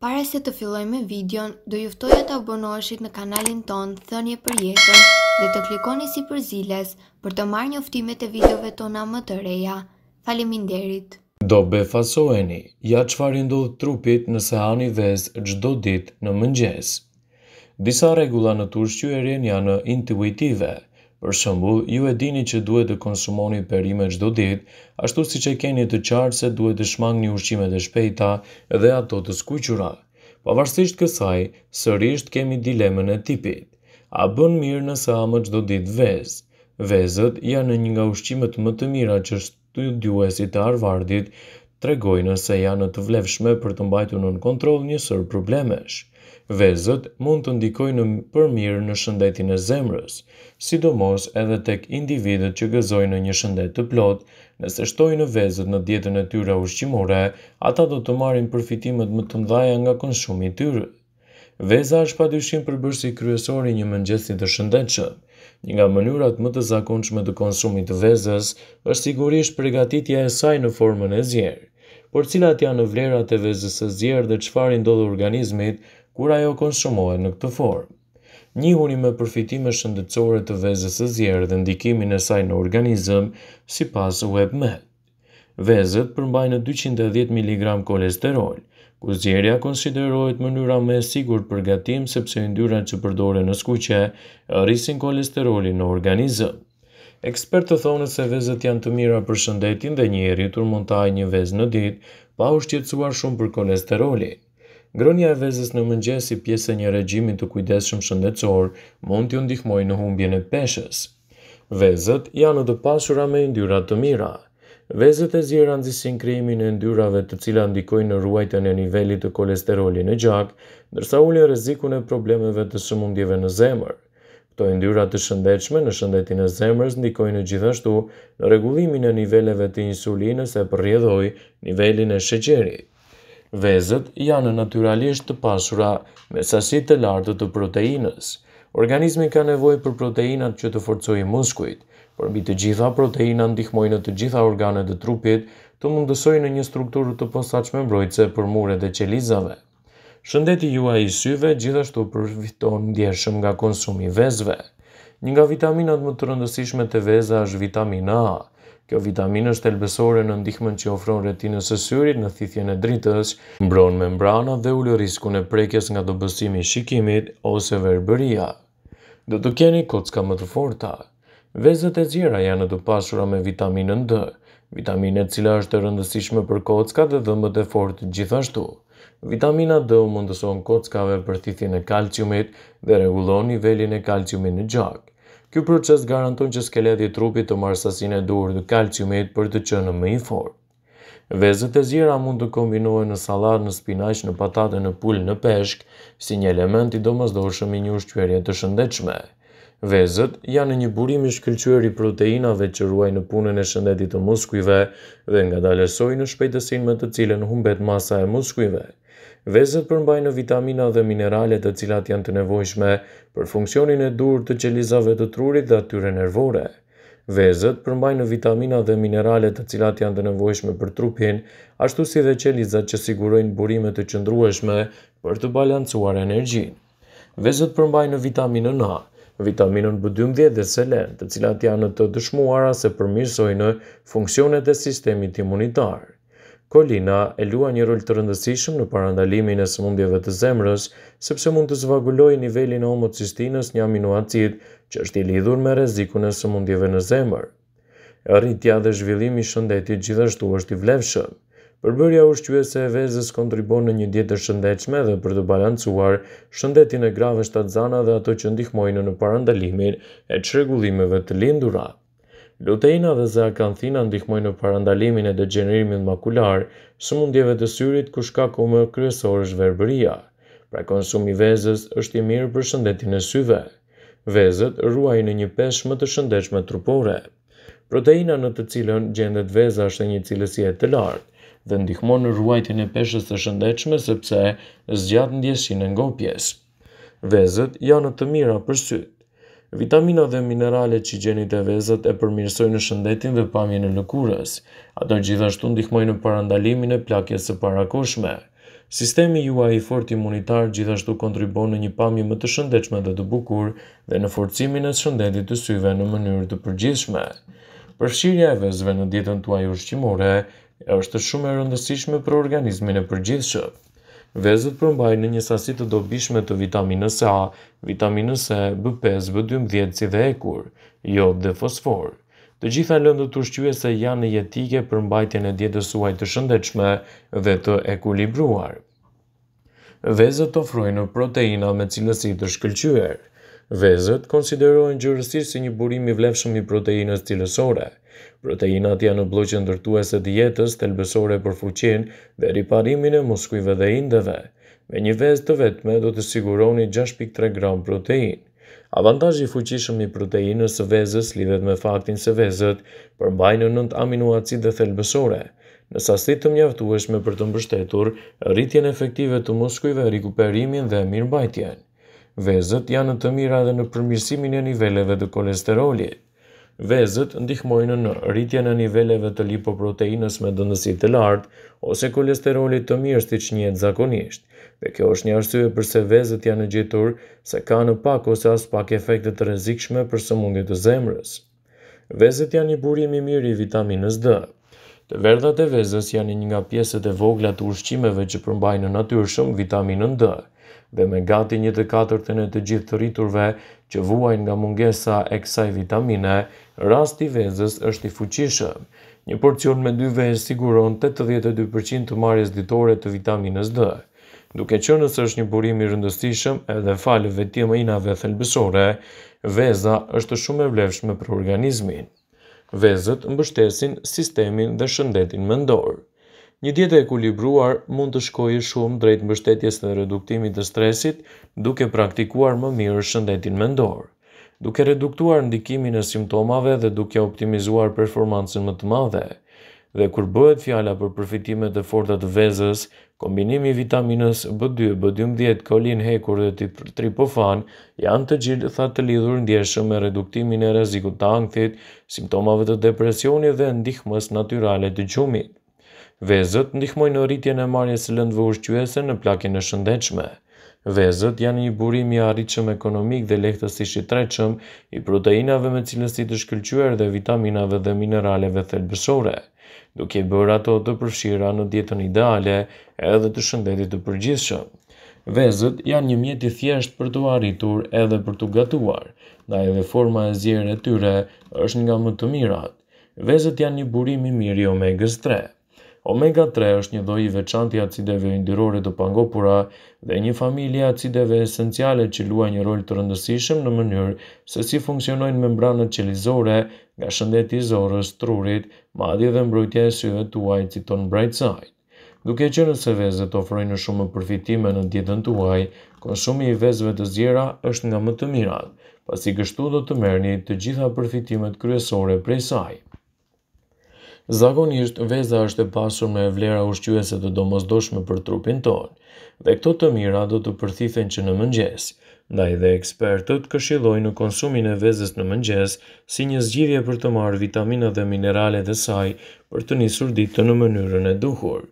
Pare se të filloj me videon, do e të abonoheshit në kanalin ton Thënje për jetën dhe të klikoni si për ziles për të marrë njoftimet e videove tona më të reja. Faleminderit. Do befasoheni, ja qëfar i ndodhë trupit nëse hani vez gjdo dit në mëngjes. Disa regula në tushqyërin janë intuitive – Për shëmbu, ju e dini që duhet të konsumoni perime qdo dit, ashtu si që keni të qartë se duhet të shmang një ushqime dhe shpejta dhe ato të skuqura. Pavarësisht kësaj, sërisht kemi dilemën e tipit. A bën mirë nëse amë qdo dit vez? Vezët janë një nga ushqimet më të mira që studiuesit e arvardit tregojnë se janë të vlefshme për të mbajtu nën kontrol njësër problemesh. Vezët mund të ndikojnë në përmirë në shëndetin e zemrës, sidomos edhe tek individet që gëzojnë në një shëndet të plot, nëse shtojnë vezët në dietën e tyre ushqimore, ata do të marrin përfitimet më të mdhaja nga konsumi i tyre. Veza është pa dyshim bërsi kryesori një mëngjesit të shëndetshëm. Një nga mënyrat më të zakonshme të konsumit të vezës është sigurisht përgatitja e saj në formën e zjerë. Por cilat janë vlerat e vezës së zjerë dhe çfarë ndodh organizmit, kur ajo konsumohet në këtë formë. Njihuni me përfitime shëndetësore të vezës së zjerë dhe ndikimin e saj në organizëm sipas WebMed. Vezët përmbajnë 210 mg kolesterol, ku zjerja konsiderohet mënyra më e sigurt për gatim sepse yndyrat që përdoren në skuqje rrisin kolesterolin në organizëm. Ekspertë thonë se vezët janë të mira për shëndetin dhe njeri tur mund të hajë një vezë në ditë pa u shqetësuar shumë për kolesterolin. Ngrënia e vezës në mëngjes si pjesë e një regjimi të kujdesshëm shëndetësor mund t'ju ndihmojë në humbjen e peshës. Vezët janë të pasura me yndyra të mira. Vezët e ziera nxisin krijimin e yndyrave të cilat ndikojnë në ruajtjen e nivelit të kolesterolit në gjak, ndërsa ulin rrezikun e problemeve të sëmundjeve në zemër. Këto yndyra të shëndetshme në shëndetin e zemrës ndikojnë gjithashtu në rregullimin e niveleve të insulinës e përrjedhoi nivelin e sheqerit. Vezët janë naturalisht të pasura me sasit të lartë të proteinës. Organizmi ka nevoj për proteinat që të forcojë muskujt, por mbi të gjitha proteina ndihmojnë të gjitha organet të trupit të mundësojnë një strukturë të posaçme mbrojtëse për mure dhe qelizave. Shëndeti juaj i syve gjithashtu përfiton ndjeshëm nga konsumi vezëve. Një nga vitaminat më të rëndësishme të veza është vitamina A, Kjo vitaminë është elbesore në ndihmën që ofron retinës së syrit në thithjen e dritës, mbron membrana dhe ulë riskun e prekjes nga dobësimi i shikimit ose verbëria. Do të keni kocka më të forta. Vezët e zjera janë të pasura me vitaminën D, vitaminet cila është rëndësishme për kocka dhe dhëmbët e fort gjithashtu. Vitamina D mundëson kockave për thithjen e kalciumit dhe regulon nivelin e kalciumit në gjakë. Ky proces garanton që skeleti i trupit të marrë sasinë e duhur të kalciumit për të qenë më i fortë. Vezët e zjera mund të kombinohen në sallatë, në spinaq, në patate, në pul, në peshk, si një element i domosdoshëm i një ushqyerje të shëndetshme. Vezët janë një burim i shkëlqyer i proteinave që ruajnë në punën e shëndetit të muskujve dhe ngadalësojnë në shpejtësinë me të cilën humbet masa e muskujve vezët përmbajnë në vitamina dhe minerale të cilat janë të nevojshme për funksionin e dur të qelizave të trurit dhe atyre nervore. Vezët përmbajnë në vitamina dhe minerale të cilat janë të nevojshme për trupin, ashtu si dhe qelizat që sigurojnë burime të qëndrueshme për të balancuar energjin. Vezët përmbajnë në vitaminë A, vitaminën B12 dhe selen, të cilat janë të dëshmuara se përmirsojnë funksionet e sistemit imunitar kolina e lua një rol të rëndësishëm në parandalimin e sëmundjeve të zemrës, sepse mund të zvaguloj nivelin e homocistinës një aminoacid që është i lidhur me rezikun e sëmundjeve në zemrë. Rritja dhe zhvillimi shëndetit gjithashtu është i vlefshëm. Përbërja ushqyese e vezës kontribon në një dietë shëndetshme dhe për të balancuar shëndetin e grave zana dhe ato që ndihmojnë në parandalimin e çrregullimeve të lindurat. Luteina dhe zeakanthina ndihmojnë në parandalimin e degenerimit makular, sëmundjeve të syrit ku shkaku më kryesor është verbëria. Pra konsumi vezës është i mirë për shëndetin e syve. Vezët ruajnë në një pesh më të shëndeshme trupore. Proteina në të cilën gjendet veza është një cilësie të lartë dhe ndihmon në ruajtjen e peshës së shëndetshme sepse zgjat ndjeshinë e ngopjes. Vezët janë të mira për sytë. Vitamina dhe minerale që gjenit e vezët e përmirësojnë në shëndetin dhe pamje në lëkurës. Ato gjithashtu ndihmojnë në parandalimin e plakjes së parakoshme. Sistemi juaj i fort imunitar gjithashtu kontribon në një pamje më të shëndechme dhe të bukur dhe në forcimin e shëndetit të syve në mënyrë të përgjithshme. Përshirja e vezëve në dietën tuaj ushqimore është shumë e rëndësishme për organizmin e përgjithshëm. Vezët përmbajnë një sasi të dobishme të vitaminës A, vitaminës E, B5, B12, si dhe ekur, jod dhe fosfor. Të gjitha lëndë të ushqyese janë jetike për mbajtjen e dietës suaj të shëndechme dhe të ekulibruar. Vezët ofrojnë proteina me cilësi të shkëllqyër. Vezët konsiderohen gjërësirë si një burim i vlefshëm i proteinës cilësore. Proteinat janë në bloqën ndërtuese dietës, telbesore për fuqin dhe riparimin e muskujve dhe indeve. Me një vezë të vetme do të siguroni 6.3 gram protein. Avantajë i fuqishëm i proteinës së vezës lidhet me faktin se vezët përmbajnë nëndë aminuacit dhe thelbësore, në sasit të mjaftueshme për të mbështetur rritjen efektive të muskujve, rikuperimin dhe mirëmbajtjen. Vezët janë të mira dhe në përmirësimin e niveleve të kolesterolit. Vezët ndihmojnë në rritje në niveleve të lipoproteinës me dëndësit të lartë ose kolesterolit të mirë si që zakonisht, dhe kjo është një arsye përse vezët janë gjetur se ka në pak ose as pak efektet të rezikshme për sëmundjet e të zemrës. Vezët janë një burim i mirë i vitaminës D, Të verdhat e vezës janë një nga pjesët e vogla të ushqimeve që përmbajnë në natyrshëm vitaminën D, dhe me gati një të katërtën e të gjithë të rriturve që vuajnë nga mungesa e kësaj vitamine, rasti vezës është i fuqishëm. Një porcion me dy vezë siguron 82% të marjes ditore të vitaminës D. Duke që nësë është një burim i rëndësishëm edhe falëve tjema inave thelbësore, veza është shumë e vlefshme për organizmin. Vezët mbështesin sistemin dhe shëndetin mendor. Një dietë e ekuilibruar mund të shkojë shumë drejt mbështetjes dhe reduktimit të stresit, duke praktikuar më mirë shëndetin mendor. Duke reduktuar ndikimin e simptomave dhe duke optimizuar performancën më të madhe, dhe kur bëhet fjala për përfitimet e forta të vezës, kombinimi i vitaminës B2, B12, kolin hekur dhe tripofan janë të gjitha të lidhur ndjeshëm me reduktimin e rrezikut të ankthit, simptomave të depresionit dhe ndihmës natyrale të gjumit. Vezët ndihmojnë në rritjen e marrjes së lëndëve ushqyese në plakën e shëndetshme. Vezët janë një burim i arritshëm ekonomik dhe lehtësisht i tretshëm i proteinave me cilësi të shkëlqyer dhe vitaminave dhe mineraleve thelbësore duke bërë ato të përfshira në dietën ideale edhe të shëndetit të përgjithshëm. Vezët janë një mjet i thjesht për të arritur edhe për të gatuar, ndaj edhe forma e zjerë e tyre është nga më të mirat. Vezët janë një burim i mirë i omega 3. Omega 3 është një lloj i veçantë i acideve indirore të pangopura dhe një familje acideve esenciale që luajnë një rol të rëndësishëm në mënyrë se si funksionojnë membranat qelizore, nga shëndeti i zorrës, trurit, madje edhe mbrojtja e syve tuaj citon Bright Side. Duke qenë se vezët ofrojnë shumë përfitime në dietën tuaj, konsumi i vezëve të zjera është nga më të mirat, pasi kështu do të merrni të gjitha përfitimet kryesore prej saj. Zakonisht, veza është e pasur me vlera ushqyese të domosdoshme për trupin tonë, dhe këto të mira do të përthithen që në mëngjes, Ndaj i dhe ekspertët këshiloj në konsumin e vezës në mëngjes si një zgjidhje për të marë vitamina dhe minerale dhe saj për të një surdit të në mënyrën e duhur.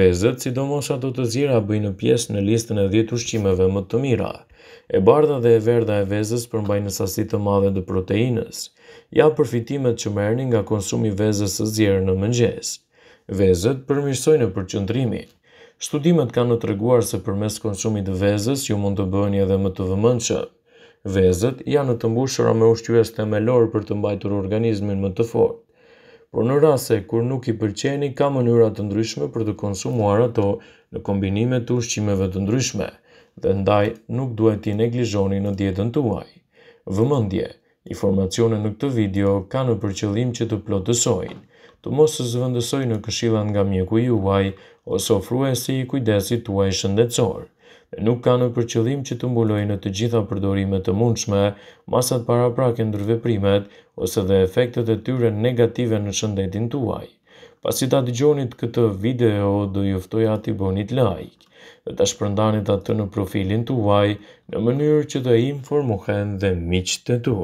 Vezët, si domosa do të zira bëjnë pjesë në listën e 10 ushqimeve më të mira. E bardha dhe e verdha e vezës përmbajnë sasi të madhe dhe proteinës. Ja përfitimet që merrni nga konsumi vezës së zjerë në mëngjes. Vezët përmirësojnë në përqëndrimi. Studimet kanë në treguar se përmes konsumit të vezës ju mund të bëheni edhe më të vëmendshëm. Vezët janë të mbushura me të themelor për të mbajtur organizmin më të fortë. Por në rase kur nuk i pëlqeni, ka mënyra të ndryshme për të konsumuar ato në kombinime të ushqimeve të ndryshme dhe ndaj nuk duhet ti neglizhoni në djetën të uaj. Vëmëndje, informacione në këtë video ka në përqëllim që të plotësojnë, të mos të zëvëndësoj në këshilan nga mjeku i uaj, ose ofru e si i kujdesit të uaj dhe Nuk ka në përqëllim që të mbulojnë në të gjitha përdorimet të mundshme, masat para prake ndrëve primet, ose dhe efektet e tyre negative në shëndetin të uaj. Pasit atë gjonit këtë video, do juftoj ati bonit like dhe të shpërndanit atë të në profilin të uaj në mënyrë që të informohen dhe miqë të tu.